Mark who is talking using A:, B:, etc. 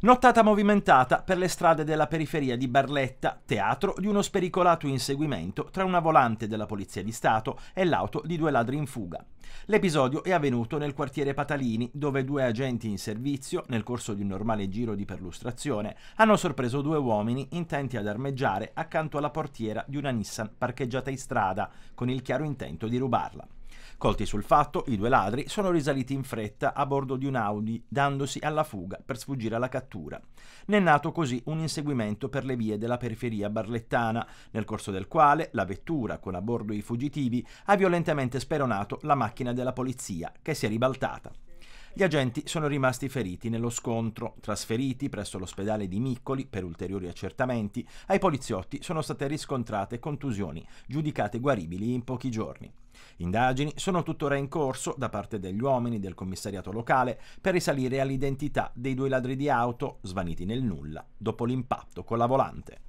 A: Nottata movimentata per le strade della periferia di Barletta, teatro di uno spericolato inseguimento tra una volante della Polizia di Stato e l'auto di due ladri in fuga. L'episodio è avvenuto nel quartiere Patalini, dove due agenti in servizio, nel corso di un normale giro di perlustrazione, hanno sorpreso due uomini intenti ad armeggiare accanto alla portiera di una Nissan parcheggiata in strada, con il chiaro intento di rubarla. Colti sul fatto, i due ladri sono risaliti in fretta a bordo di un Audi, dandosi alla fuga per sfuggire alla cattura. Ne è nato così un inseguimento per le vie della periferia barlettana, nel corso del quale la vettura con a bordo i fuggitivi ha violentemente speronato la macchina della polizia, che si è ribaltata. Gli agenti sono rimasti feriti nello scontro, trasferiti presso l'ospedale di Miccoli per ulteriori accertamenti. Ai poliziotti sono state riscontrate contusioni, giudicate guaribili in pochi giorni. Indagini sono tuttora in corso da parte degli uomini del commissariato locale per risalire all'identità dei due ladri di auto svaniti nel nulla dopo l'impatto con la volante.